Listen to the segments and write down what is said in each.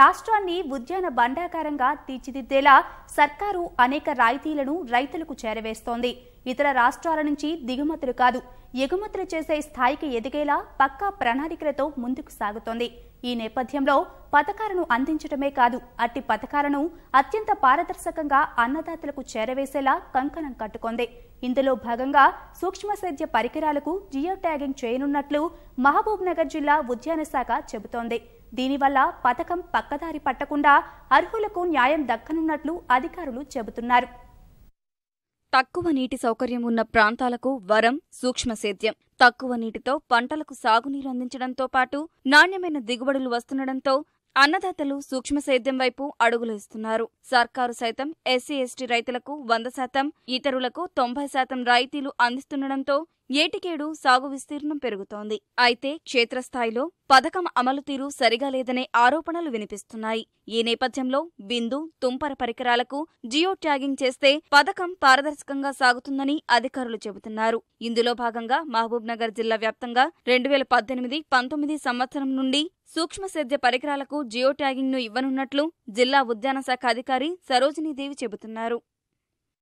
రాష్ట్రాన్ని ఉద్యాన బండాకారంగా తీర్చిదిద్దేలా సర్కారు అనేక రాయితీలను రైతులకు చేరవేస్తోంది ఇతర రాష్ట్రాల నుంచి దిగుమతులు కాదు ఎగుమతులు చేసే స్థాయికి ఎదిగేలా పక్కా ప్రణాళికలతో ముందుకు సాగుతోంది ఈ నేపథ్యంలో పథకాలను అందించడమే కాదు అట్టి పథకాలను అత్యంత పారదర్శకంగా అన్నదాతలకు చేరవేసేలా కంకణం కట్టుకుంది ఇందులో భాగంగా సూక్ష్మ సేద్య పరికరాలకు జియో ట్యాగింగ్ చేయనున్నట్లు మహబూబ్ నగర్ జిల్లా ఉద్యాన శాఖ చెబుతోంది దీనివల్ల పథకం పక్కదారి పట్టకుండా అర్హులకు న్యాయం దక్కనున్నట్లు అధికారులు చెబుతున్నారు తక్కువ నీటి సౌకర్యం ఉన్న ప్రాంతాలకు వరం సూక్ష్మ సేద్యం తక్కువ నీటితో పంటలకు సాగునీరు అందించడంతో పాటు నాణ్యమైన దిగుబడులు వస్తుండడంతో అన్నదాతలు సూక్ష్మ సేద్యం వైపు ఇస్తున్నారు సర్కారు సైతం ఎస్సీ ఎస్టీ రైతులకు వంద శాతం ఇతరులకు తొంభై శాతం రాయితీలు అందిస్తుండడంతో ఏటికేడు సాగు విస్తీర్ణం పెరుగుతోంది అయితే క్షేత్రస్థాయిలో పథకం అమలు తీరు సరిగా లేదనే ఆరోపణలు వినిపిస్తున్నాయి ఈ నేపథ్యంలో బిందు తుంపర పరికరాలకు జియో ట్యాగింగ్ చేస్తే పథకం పారదర్శకంగా సాగుతుందని అధికారులు చెబుతున్నారు ఇందులో భాగంగా మహబూబ్నగర్ జిల్లా వ్యాప్తంగా రెండు వేల పద్దెనిమిది పంతొమ్మిది సంవత్సరం నుండి సూక్ష్మ సేద్య పరికరాలకు జియో ట్యాగింగ్ను ఇవ్వనున్నట్లు జిల్లా ఉద్యాన శాఖ అధికారి సరోజినీదేవి చెబుతున్నారు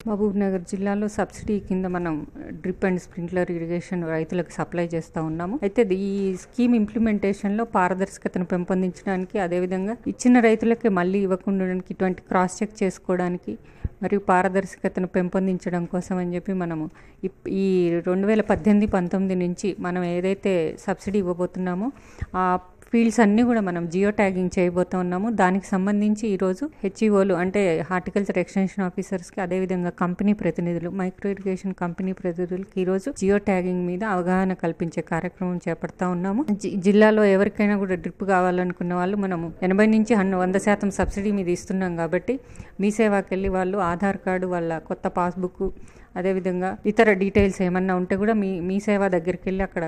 మహబూబ్నగర్ జిల్లాలో సబ్సిడీ కింద మనం డ్రిప్ అండ్ స్ప్రింక్లర్ ఇరిగేషన్ రైతులకు సప్లై చేస్తూ ఉన్నాము అయితే ఈ స్కీమ్ ఇంప్లిమెంటేషన్లో పారదర్శకతను పెంపొందించడానికి అదేవిధంగా ఇచ్చిన రైతులకి మళ్ళీ ఇవ్వకుండా ఇటువంటి క్రాస్ చెక్ చేసుకోవడానికి మరియు పారదర్శకతను పెంపొందించడం కోసం అని చెప్పి మనము ఈ రెండు వేల పద్దెనిమిది పంతొమ్మిది నుంచి మనం ఏదైతే సబ్సిడీ ఇవ్వబోతున్నామో ఆ ఫీల్డ్స్ అన్నీ కూడా మనం జియో ట్యాగింగ్ చేయబోతూ ఉన్నాము దానికి సంబంధించి ఈరోజు హెచ్ఈఓలు అంటే హార్టికల్చర్ ఎక్స్టెన్షన్ ఆఫీసర్స్కి అదేవిధంగా కంపెనీ ప్రతినిధులు మైక్రో ఇరిగేషన్ కంపెనీ ప్రతినిధులకి ఈరోజు జియో ట్యాగింగ్ మీద అవగాహన కల్పించే కార్యక్రమం చేపడతా ఉన్నాము జిల్లాలో ఎవరికైనా కూడా డ్రిప్ కావాలనుకున్న వాళ్ళు మనము ఎనభై నుంచి వంద శాతం సబ్సిడీ మీద ఇస్తున్నాం కాబట్టి మీ సేవాకి వెళ్ళి వాళ్ళు ఆధార్ కార్డు వాళ్ళ కొత్త పాస్బుక్ అదేవిధంగా ఇతర డీటెయిల్స్ ఏమన్నా ఉంటే కూడా మీ మీ సేవ దగ్గరికి వెళ్ళి అక్కడ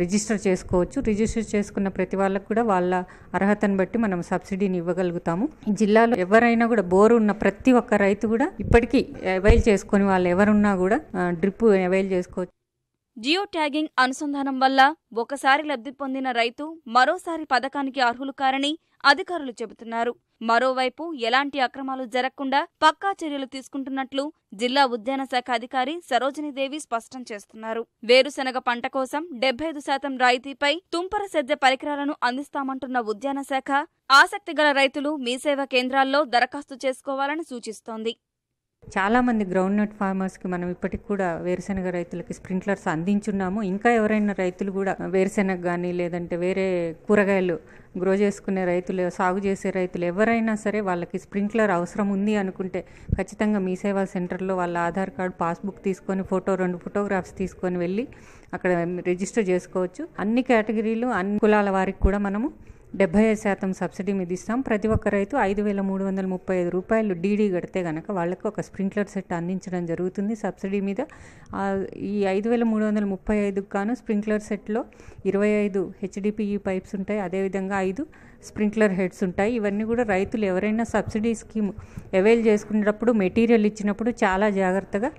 రిజిస్టర్ చేసుకోవచ్చు రిజిస్టర్ చేసుకున్న ప్రతి వాళ్ళకు కూడా వాళ్ళ అర్హతను బట్టి మనం సబ్సిడీని ఇవ్వగలుగుతాము జిల్లాలో ఎవరైనా కూడా బోరు ఉన్న ప్రతి ఒక్క రైతు కూడా ఇప్పటికీ అవైల్ చేసుకొని వాళ్ళు ఎవరున్నా కూడా డ్రిప్ అవైల్ చేసుకోవచ్చు జియో ట్యాగింగ్ అనుసంధానం వల్ల ఒకసారి లబ్ధి పొందిన రైతు మరోసారి పథకానికి అర్హులు కారని అధికారులు చెబుతున్నారు మరోవైపు ఎలాంటి అక్రమాలు జరగకుండా పక్కా చర్యలు తీసుకుంటున్నట్లు జిల్లా ఉద్యాన శాఖ అధికారి సరోజినీదేవి స్పష్టం చేస్తున్నారు వేరుశనగ పంట కోసం డెబ్బై ఐదు శాతం రాయితీపై తుంపర సెద్దె పరికరాలను అందిస్తామంటున్న ఉద్యాన శాఖ ఆసక్తిగల రైతులు మీ కేంద్రాల్లో దరఖాస్తు చేసుకోవాలని సూచిస్తోంది చాలామంది గ్రౌండ్ నట్ ఫార్మర్స్కి మనం ఇప్పటికి కూడా వేరుశెనగ రైతులకి స్ప్రింక్లర్స్ అందించున్నాము ఇంకా ఎవరైనా రైతులు కూడా వేరుశెనగ కానీ లేదంటే వేరే కూరగాయలు గ్రో చేసుకునే రైతులు సాగు చేసే రైతులు ఎవరైనా సరే వాళ్ళకి స్ప్రింక్లర్ అవసరం ఉంది అనుకుంటే ఖచ్చితంగా మీ సేవా సెంటర్లో వాళ్ళ ఆధార్ కార్డు పాస్బుక్ తీసుకొని ఫోటో రెండు ఫోటోగ్రాఫ్స్ తీసుకొని వెళ్ళి అక్కడ రిజిస్టర్ చేసుకోవచ్చు అన్ని కేటగిరీలు అన్ని కులాల వారికి కూడా మనము డెబ్బై ఐదు శాతం సబ్సిడీ మీద ఇస్తాం ప్రతి ఒక్క రైతు ఐదు వేల మూడు వందల ముప్పై ఐదు రూపాయలు డీడీ కడితే కనుక వాళ్ళకి ఒక స్ప్రింక్లర్ సెట్ అందించడం జరుగుతుంది సబ్సిడీ మీద ఈ ఐదు వేల మూడు వందల ముప్పై ఐదుకు గాను స్ప్రింక్లర్ సెట్లో ఇరవై ఐదు హెచ్డిపిఈ పైప్స్ ఉంటాయి అదేవిధంగా ఐదు స్ప్రింక్లర్ హెడ్స్ ఉంటాయి ఇవన్నీ కూడా రైతులు ఎవరైనా సబ్సిడీ స్కీమ్ అవైల్ చేసుకునేటప్పుడు మెటీరియల్ ఇచ్చినప్పుడు చాలా జాగ్రత్తగా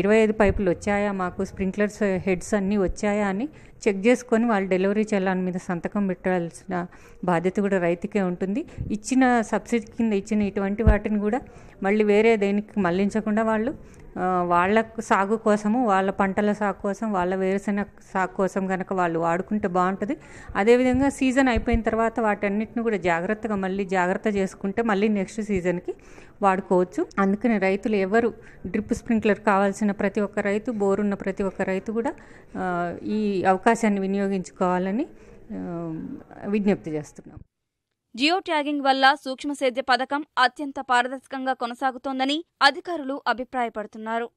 ఇరవై ఐదు పైపులు వచ్చాయా మాకు స్ప్రింక్లర్స్ హెడ్స్ అన్నీ వచ్చాయా అని చెక్ చేసుకొని వాళ్ళు డెలివరీ చలాన్ మీద సంతకం పెట్టాల్సిన బాధ్యత కూడా రైతుకే ఉంటుంది ఇచ్చిన సబ్సిడీ కింద ఇచ్చిన ఇటువంటి వాటిని కూడా మళ్ళీ వేరే దేనికి మళ్లించకుండా వాళ్ళు వాళ్ళ సాగు కోసము వాళ్ళ పంటల సాగు కోసం వాళ్ళ వేరుశెనగ సాగు కోసం కనుక వాళ్ళు వాడుకుంటే బాగుంటుంది అదేవిధంగా సీజన్ అయిపోయిన తర్వాత వాటన్నిటిని కూడా జాగ్రత్తగా మళ్ళీ జాగ్రత్త చేసుకుంటే మళ్ళీ నెక్స్ట్ సీజన్కి వాడుకోవచ్చు అందుకని రైతులు ఎవరు డ్రిప్ స్ప్రింక్లర్ కావాల్సిన ప్రతి ఒక్క రైతు బోరున్న ప్రతి ఒక్క రైతు కూడా ఈ అవకాశాన్ని వినియోగించుకోవాలని విజ్ఞప్తి చేస్తున్నాం జియో ట్యాగింగ్ వల్ల సూక్ష్మసేద్య పథకం అత్యంత పారదర్శకంగా కొనసాగుతోందని అధికారులు అభిప్రాయపడుతున్నారు